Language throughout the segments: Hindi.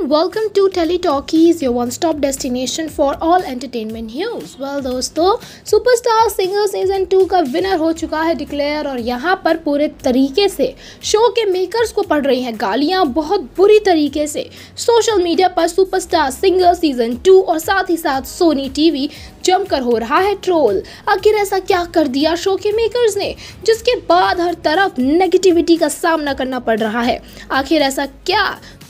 everyone welcome to Tele Talkies your one stop destination for all entertainment news well दोस्तों सुपरस्टार सिंगर सीजन टू का विनर हो चुका है डिक्लेयर और यहाँ पर पूरे तरीके से शो के मेकर्स को पड़ रही हैं गालियाँ बहुत बुरी तरीके से सोशल मीडिया पर सुपरस्टार सिंगर सीजन टू और साथ ही साथ सोनी टीवी जमकर हो रहा है ट्रोल आखिर ऐसा क्या कर दिया शो के मेकर्स ने जिसके बाद हर तरफ नेगेटिविटी का सामना करना पड़ रहा है आखिर ऐसा क्या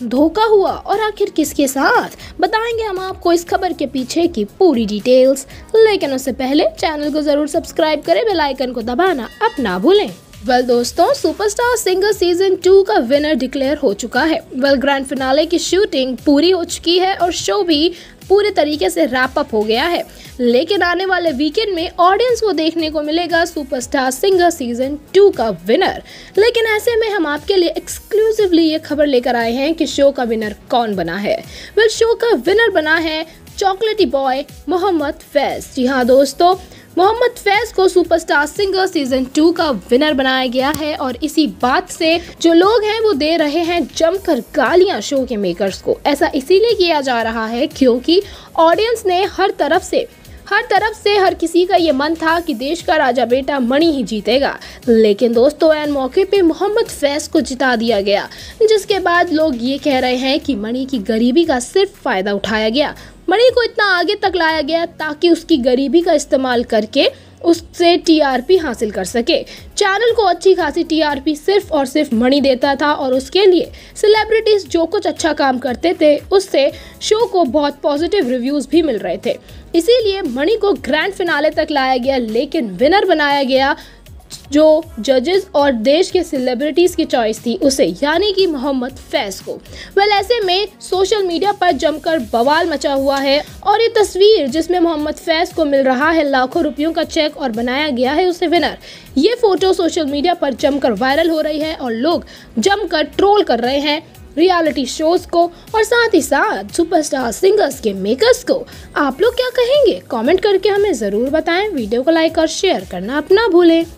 धोखा हुआ और आखिर किसके साथ बताएंगे हम आपको इस खबर के पीछे की पूरी डिटेल्स लेकिन उससे पहले चैनल को ज़रूर सब्सक्राइब करें बेलाइकन को दबाना अब ना भूलें वेल well, दोस्तों सुपरस्टार सिंगर सीजन टू का विनर डिक्लेयर हो चुका है वेल well, ग्रैंड फिनाले की शूटिंग पूरी हो चुकी है और शो भी पूरे तरीके से रैप अप हो गया है लेकिन आने वाले वीकेंड में ऑडियंस को देखने को मिलेगा सुपरस्टार सिंगर सीजन टू का विनर लेकिन ऐसे में हम आपके लिए एक्सक्लूसिवली ये खबर लेकर आए हैं कि शो का विनर कौन बना है वेल well, शो का विनर बना है चॉकलेटी बॉय मोहम्मद फैज जी हाँ दोस्तों मोहम्मद फैज को सुपरस्टार सिंगर सीजन टू का विनर बनाया गया है और इसी बात से जो लोग हैं वो दे रहे हैं जमकर गालियां शो के मेकर्स को ऐसा इसीलिए किया जा रहा है क्योंकि ऑडियंस ने हर तरफ से हर तरफ से हर किसी का ये मन था कि देश का राजा बेटा मणि ही जीतेगा लेकिन दोस्तों एन मौके पे मोहम्मद फैज को जिता दिया गया जिसके बाद लोग ये कह रहे हैं कि मणि की गरीबी का सिर्फ फायदा उठाया गया मणि को इतना आगे तक लाया गया ताकि उसकी गरीबी का इस्तेमाल करके उससे टीआरपी हासिल कर सके चैनल को अच्छी खासी टीआरपी सिर्फ और सिर्फ मणि देता था और उसके लिए सेलिब्रिटीज जो कुछ अच्छा काम करते थे उससे शो को बहुत पॉजिटिव रिव्यूज भी मिल रहे थे इसीलिए मणि को ग्रैंड फिनाले तक लाया गया लेकिन विनर बनाया गया जो जजेस और देश के सेलिब्रिटीज़ की चॉइस थी उसे यानी कि मोहम्मद फैज को वेल ऐसे में सोशल मीडिया पर जमकर बवाल मचा हुआ है और ये तस्वीर जिसमें मोहम्मद फैज को मिल रहा है लाखों रुपयों का चेक और बनाया गया है उसे विनर ये फ़ोटो सोशल मीडिया पर जमकर वायरल हो रही है और लोग जमकर ट्रोल कर रहे हैं रियलिटी शोज को और साथ ही साथ सुपरस्टार सिंगर्स के मेकर्स को आप लोग क्या कहेंगे कमेंट करके हमें ज़रूर बताएं वीडियो को लाइक और शेयर करना अपना भूलें